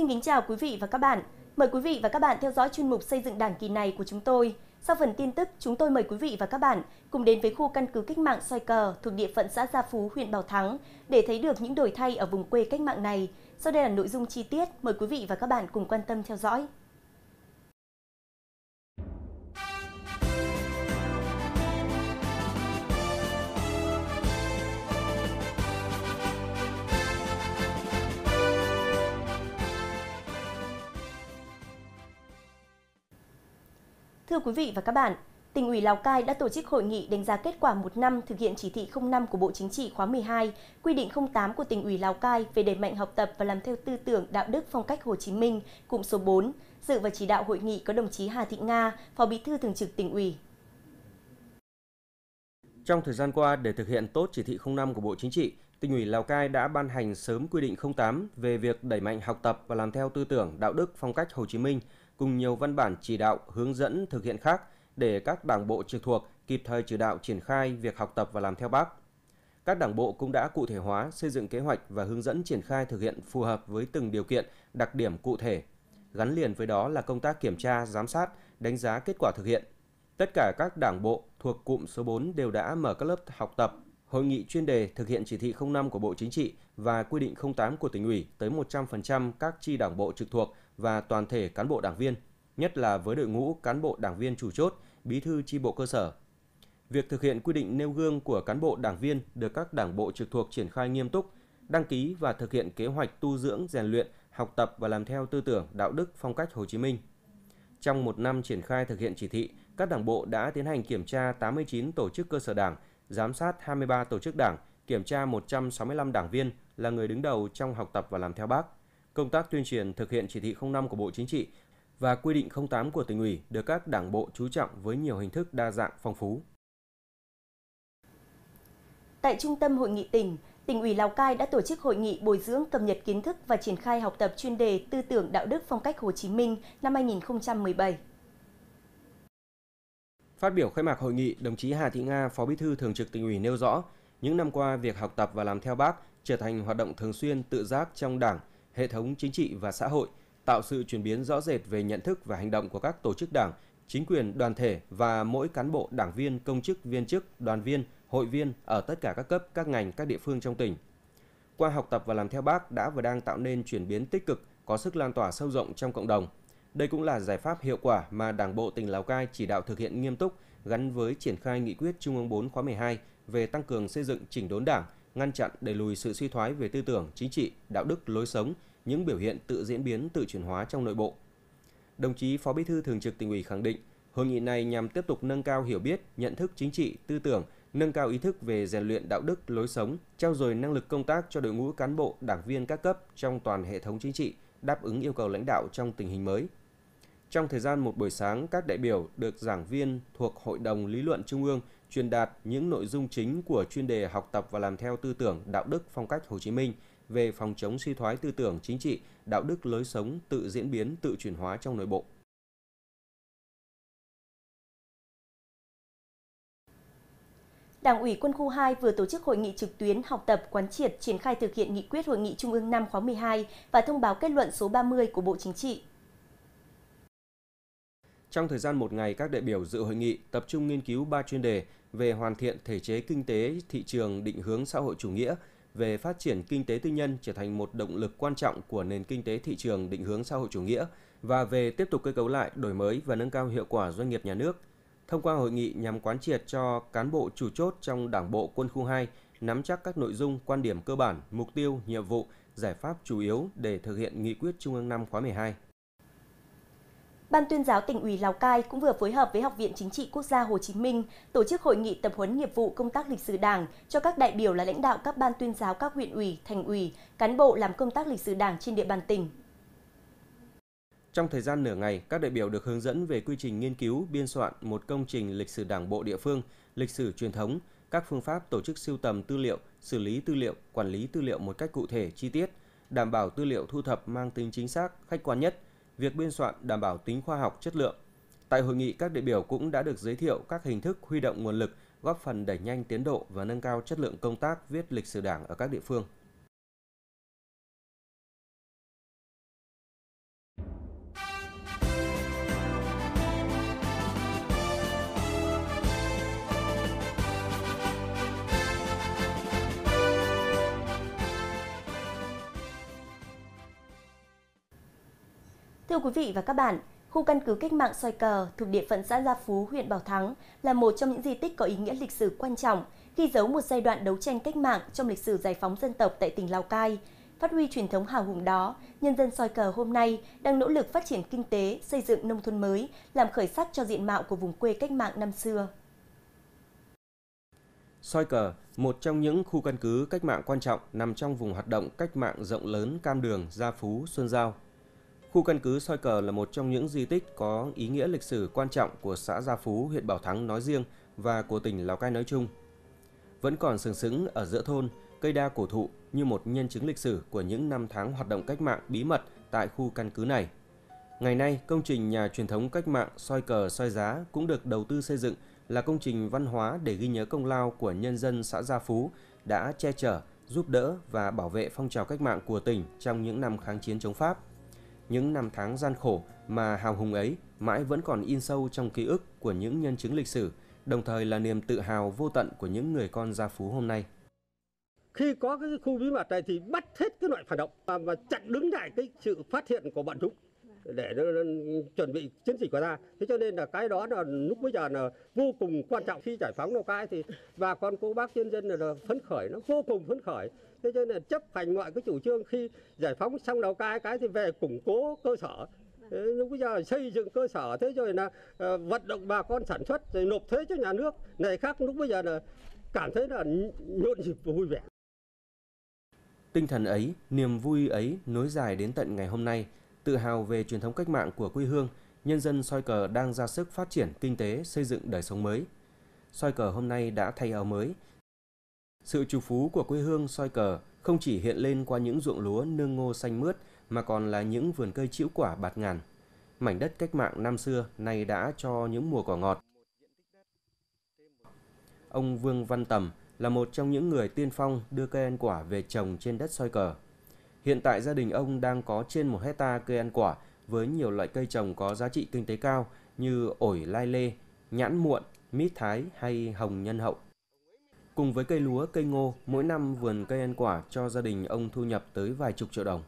Xin kính chào quý vị và các bạn. Mời quý vị và các bạn theo dõi chuyên mục xây dựng Đảng kỳ này của chúng tôi. Sau phần tin tức, chúng tôi mời quý vị và các bạn cùng đến với khu căn cứ cách mạng xoay Cờ thuộc địa phận xã Gia Phú, huyện Bảo Thắng để thấy được những đổi thay ở vùng quê cách mạng này. Sau đây là nội dung chi tiết, mời quý vị và các bạn cùng quan tâm theo dõi. Thưa quý vị và các bạn, tỉnh ủy Lào Cai đã tổ chức hội nghị đánh giá kết quả một năm thực hiện chỉ thị 05 của Bộ Chính trị khóa 12, quy định 08 của tỉnh ủy Lào Cai về đẩy mạnh học tập và làm theo tư tưởng đạo đức phong cách Hồ Chí Minh, cụm số 4. Dự và chỉ đạo hội nghị có đồng chí Hà Thị Nga, Phó Bí thư Thường trực tỉnh ủy. Trong thời gian qua, để thực hiện tốt chỉ thị 05 của Bộ Chính trị, tỉnh ủy Lào Cai đã ban hành sớm quy định 08 về việc đẩy mạnh học tập và làm theo tư tưởng đạo đức phong cách Hồ Chí Minh – cùng nhiều văn bản chỉ đạo hướng dẫn thực hiện khác để các đảng bộ trực thuộc kịp thời chỉ đạo triển khai việc học tập và làm theo bác. Các đảng bộ cũng đã cụ thể hóa xây dựng kế hoạch và hướng dẫn triển khai thực hiện phù hợp với từng điều kiện, đặc điểm cụ thể. Gắn liền với đó là công tác kiểm tra, giám sát, đánh giá kết quả thực hiện. Tất cả các đảng bộ thuộc cụm số 4 đều đã mở các lớp học tập, hội nghị chuyên đề thực hiện chỉ thị 05 của Bộ Chính trị và quy định 08 của tỉnh ủy tới 100% các chi đảng bộ trực thuộc và toàn thể cán bộ đảng viên, nhất là với đội ngũ cán bộ đảng viên chủ chốt, bí thư chi bộ cơ sở. Việc thực hiện quy định nêu gương của cán bộ đảng viên được các đảng bộ trực thuộc triển khai nghiêm túc, đăng ký và thực hiện kế hoạch tu dưỡng, rèn luyện, học tập và làm theo tư tưởng, đạo đức, phong cách Hồ Chí Minh. Trong một năm triển khai thực hiện chỉ thị, các đảng bộ đã tiến hành kiểm tra 89 tổ chức cơ sở đảng, giám sát 23 tổ chức đảng, kiểm tra 165 đảng viên là người đứng đầu trong học tập và làm theo bác. Công tác tuyên truyền thực hiện chỉ thị 05 của Bộ Chính trị và quy định 08 của tỉnh ủy được các đảng bộ chú trọng với nhiều hình thức đa dạng phong phú. Tại Trung tâm Hội nghị tỉnh, tỉnh ủy Lào Cai đã tổ chức hội nghị bồi dưỡng cập nhật kiến thức và triển khai học tập chuyên đề tư tưởng đạo đức phong cách Hồ Chí Minh năm 2017. Phát biểu khai mạc hội nghị, đồng chí Hà Thị Nga, Phó Bí thư Thường trực tỉnh ủy nêu rõ, những năm qua việc học tập và làm theo bác trở thành hoạt động thường xuyên tự giác trong Đảng, hệ thống chính trị và xã hội, tạo sự chuyển biến rõ rệt về nhận thức và hành động của các tổ chức đảng, chính quyền, đoàn thể và mỗi cán bộ, đảng viên, công chức, viên chức, đoàn viên, hội viên ở tất cả các cấp, các ngành, các địa phương trong tỉnh. Qua học tập và làm theo bác đã và đang tạo nên chuyển biến tích cực, có sức lan tỏa sâu rộng trong cộng đồng. Đây cũng là giải pháp hiệu quả mà Đảng bộ tỉnh Lào Cai chỉ đạo thực hiện nghiêm túc gắn với triển khai nghị quyết Trung ương 4 khóa 12 về tăng cường xây dựng chỉnh đốn Đảng – ngăn chặn đẩy lùi sự suy thoái về tư tưởng, chính trị, đạo đức, lối sống, những biểu hiện tự diễn biến, tự chuyển hóa trong nội bộ. Đồng chí Phó Bí thư Thường trực Tỉnh ủy khẳng định, hội nghị này nhằm tiếp tục nâng cao hiểu biết, nhận thức chính trị, tư tưởng, nâng cao ý thức về rèn luyện đạo đức, lối sống, trao dồi năng lực công tác cho đội ngũ cán bộ, đảng viên các cấp trong toàn hệ thống chính trị, đáp ứng yêu cầu lãnh đạo trong tình hình mới. Trong thời gian một buổi sáng, các đại biểu được giảng viên thuộc Hội đồng Lý luận Trung ương truyền đạt những nội dung chính của chuyên đề học tập và làm theo tư tưởng đạo đức phong cách Hồ Chí Minh về phòng chống suy thoái tư tưởng chính trị, đạo đức lối sống tự diễn biến, tự chuyển hóa trong nội bộ. Đảng ủy Quân khu 2 vừa tổ chức hội nghị trực tuyến học tập quán triệt triển khai thực hiện nghị quyết hội nghị Trung ương 5 khóa 12 và thông báo kết luận số 30 của Bộ Chính trị. Trong thời gian một ngày, các đại biểu dự hội nghị tập trung nghiên cứu ba chuyên đề về hoàn thiện thể chế kinh tế thị trường định hướng xã hội chủ nghĩa về phát triển kinh tế tư nhân trở thành một động lực quan trọng của nền kinh tế thị trường định hướng xã hội chủ nghĩa và về tiếp tục cơ cấu lại, đổi mới và nâng cao hiệu quả doanh nghiệp nhà nước. Thông qua hội nghị nhằm quán triệt cho cán bộ chủ chốt trong Đảng bộ quân khu 2 nắm chắc các nội dung, quan điểm cơ bản, mục tiêu, nhiệm vụ, giải pháp chủ yếu để thực hiện nghị quyết Trung ương 5 khóa 12. Ban tuyên giáo tỉnh ủy Lào Cai cũng vừa phối hợp với Học viện Chính trị Quốc gia Hồ Chí Minh tổ chức hội nghị tập huấn nghiệp vụ công tác lịch sử đảng cho các đại biểu là lãnh đạo các ban tuyên giáo các huyện ủy, thành ủy, cán bộ làm công tác lịch sử đảng trên địa bàn tỉnh. Trong thời gian nửa ngày, các đại biểu được hướng dẫn về quy trình nghiên cứu, biên soạn một công trình lịch sử đảng bộ địa phương, lịch sử truyền thống, các phương pháp tổ chức siêu tầm tư liệu, xử lý tư liệu, quản lý tư liệu một cách cụ thể, chi tiết, đảm bảo tư liệu thu thập mang tính chính xác, khách quan nhất – việc biên soạn đảm bảo tính khoa học chất lượng. Tại hội nghị, các đại biểu cũng đã được giới thiệu các hình thức huy động nguồn lực, góp phần đẩy nhanh tiến độ và nâng cao chất lượng công tác viết lịch sử đảng ở các địa phương. Thưa quý vị và các bạn, khu căn cứ cách mạng Soi Cờ thuộc địa phận xã Gia Phú, huyện Bảo Thắng là một trong những di tích có ý nghĩa lịch sử quan trọng ghi dấu một giai đoạn đấu tranh cách mạng trong lịch sử giải phóng dân tộc tại tỉnh Lào Cai. Phát huy truyền thống hào hùng đó, nhân dân Soi Cờ hôm nay đang nỗ lực phát triển kinh tế, xây dựng nông thôn mới, làm khởi sắc cho diện mạo của vùng quê cách mạng năm xưa. Soi Cờ, một trong những khu căn cứ cách mạng quan trọng nằm trong vùng hoạt động cách mạng rộng lớn Cam Đường, Gia Phú, Xuân Giao, Khu căn cứ soi cờ là một trong những di tích có ý nghĩa lịch sử quan trọng của xã Gia Phú, huyện Bảo Thắng nói riêng và của tỉnh Lào Cai nói chung. Vẫn còn sừng sững ở giữa thôn, cây đa cổ thụ như một nhân chứng lịch sử của những năm tháng hoạt động cách mạng bí mật tại khu căn cứ này. Ngày nay, công trình nhà truyền thống cách mạng soi cờ soi giá cũng được đầu tư xây dựng là công trình văn hóa để ghi nhớ công lao của nhân dân xã Gia Phú đã che chở, giúp đỡ và bảo vệ phong trào cách mạng của tỉnh trong những năm kháng chiến chống Pháp những năm tháng gian khổ mà hào hùng ấy mãi vẫn còn in sâu trong ký ức của những nhân chứng lịch sử, đồng thời là niềm tự hào vô tận của những người con gia phú hôm nay. Khi có cái khu bí mật này thì bắt hết cái loại phản động và, và chặn đứng lại cái sự phát hiện của bọn chúng để nó, nó chuẩn bị chiến dịch của ta thế cho nên là cái đó là lúc bây giờ là vô cùng quan trọng khi giải phóng lào cai thì bà con cô bác nhân dân là, là phấn khởi nó vô cùng phấn khởi thế cho nên là chấp hành mọi cái chủ trương khi giải phóng xong lào cai cái thì về củng cố cơ sở lúc bây giờ xây dựng cơ sở thế rồi là uh, vận động bà con sản xuất rồi nộp thuế cho nhà nước này khác lúc bây giờ là cảm thấy là nhộn nhịp vui vẻ Tinh thần ấy, niềm vui ấy nối dài đến tận ngày hôm nay – Tự hào về truyền thống cách mạng của quê hương, nhân dân soi cờ đang ra sức phát triển kinh tế, xây dựng đời sống mới. Soi cờ hôm nay đã thay áo mới. Sự trù phú của quê hương soi cờ không chỉ hiện lên qua những ruộng lúa nương ngô xanh mướt mà còn là những vườn cây chĩu quả bạt ngàn. Mảnh đất cách mạng năm xưa nay đã cho những mùa cỏ ngọt. Ông Vương Văn Tầm là một trong những người tiên phong đưa cây ăn quả về trồng trên đất soi cờ. Hiện tại gia đình ông đang có trên 1 hecta cây ăn quả với nhiều loại cây trồng có giá trị kinh tế cao như ổi lai lê, nhãn muộn, mít thái hay hồng nhân hậu. Cùng với cây lúa, cây ngô, mỗi năm vườn cây ăn quả cho gia đình ông thu nhập tới vài chục triệu đồng.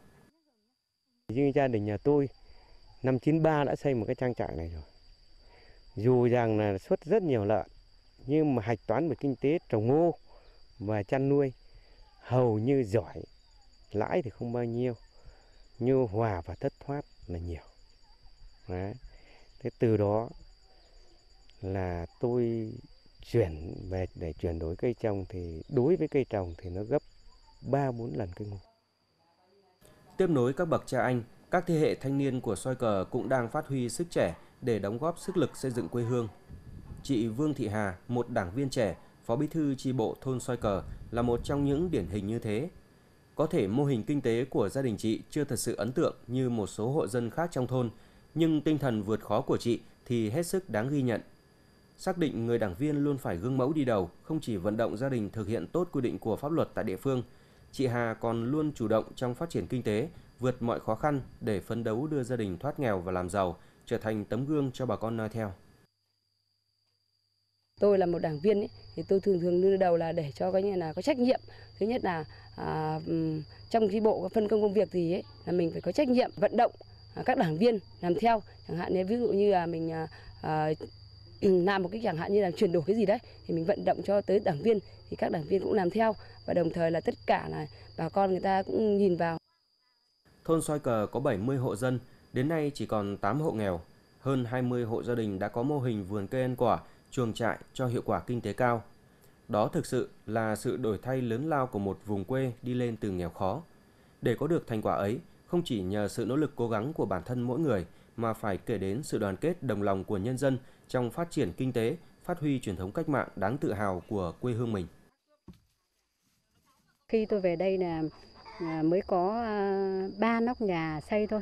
Như gia đình nhà tôi, năm 93 đã xây một cái trang trại này rồi. Dù rằng là xuất rất nhiều lợn, nhưng mà hạch toán về kinh tế trồng ngô và chăn nuôi hầu như giỏi lãi thì không bao nhiêu nhưng hòa và thất thoát là nhiều Đấy. thế từ đó là tôi chuyển về để chuyển đổi cây trồng thì đối với cây trồng thì nó gấp 3 bốn lần cây ngô. Tiếp nối các bậc cha anh, các thế hệ thanh niên của soi cờ cũng đang phát huy sức trẻ để đóng góp sức lực xây dựng quê hương. Chị Vương Thị Hà, một đảng viên trẻ, phó bí thư tri bộ thôn soi cờ là một trong những điển hình như thế. Có thể mô hình kinh tế của gia đình chị chưa thật sự ấn tượng như một số hộ dân khác trong thôn, nhưng tinh thần vượt khó của chị thì hết sức đáng ghi nhận. Xác định người đảng viên luôn phải gương mẫu đi đầu, không chỉ vận động gia đình thực hiện tốt quy định của pháp luật tại địa phương, chị Hà còn luôn chủ động trong phát triển kinh tế, vượt mọi khó khăn để phấn đấu đưa gia đình thoát nghèo và làm giàu, trở thành tấm gương cho bà con noi theo tôi là một đảng viên ấy, thì tôi thường thường đưa đầu là để cho cái như là có trách nhiệm thứ nhất là à, trong khi bộ phân công công việc gì ấy là mình phải có trách nhiệm vận động à, các đảng viên làm theo chẳng hạn nếu ví dụ như là mình à, à, làm một cái chẳng hạn như là chuyển đổi cái gì đấy thì mình vận động cho tới đảng viên thì các đảng viên cũng làm theo và đồng thời là tất cả là bà con người ta cũng nhìn vào. Thôn Soi Cờ có 70 hộ dân, đến nay chỉ còn 8 hộ nghèo. Hơn 20 hộ gia đình đã có mô hình vườn cây ăn quả chuồng trại cho hiệu quả kinh tế cao. Đó thực sự là sự đổi thay lớn lao của một vùng quê đi lên từ nghèo khó. Để có được thành quả ấy, không chỉ nhờ sự nỗ lực cố gắng của bản thân mỗi người mà phải kể đến sự đoàn kết đồng lòng của nhân dân trong phát triển kinh tế, phát huy truyền thống cách mạng đáng tự hào của quê hương mình. Khi tôi về đây là à, mới có à, ba nóc nhà xây thôi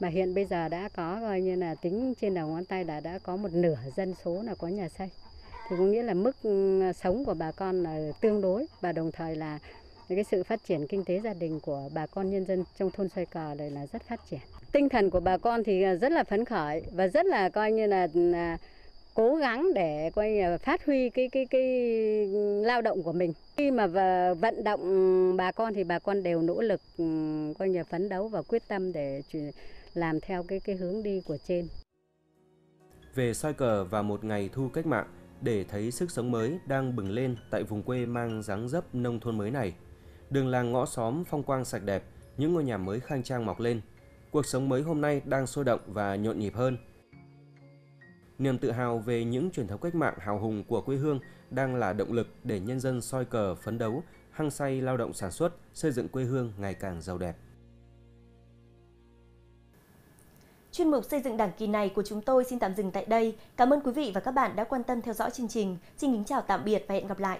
mà hiện bây giờ đã có coi như là tính trên đầu ngón tay là đã có một nửa dân số là có nhà xây thì có nghĩa là mức ừ, sống của bà con là tương đối và đồng thời là cái sự phát triển kinh tế gia đình của bà con nhân dân trong thôn xoay cờ này là rất phát triển tinh thần của bà con thì à, rất là phấn khởi và rất là coi như là, à, cố gắng để coi như là phát huy cái cái cái lao động của mình khi mà vận động bà con thì bà con đều nỗ lực ừ, coi như phấn đấu và quyết tâm để chuyển làm theo cái cái hướng đi của trên. Về soi cờ và một ngày thu cách mạng để thấy sức sống mới đang bừng lên tại vùng quê mang dáng dấp nông thôn mới này. Đường làng ngõ xóm phong quang sạch đẹp, những ngôi nhà mới khang trang mọc lên. Cuộc sống mới hôm nay đang sôi động và nhộn nhịp hơn. Niềm tự hào về những truyền thống cách mạng hào hùng của quê hương đang là động lực để nhân dân soi cờ phấn đấu, hăng say lao động sản xuất, xây dựng quê hương ngày càng giàu đẹp. Chuyên mục xây dựng đảng kỳ này của chúng tôi xin tạm dừng tại đây. Cảm ơn quý vị và các bạn đã quan tâm theo dõi chương trình. Xin kính chào tạm biệt và hẹn gặp lại.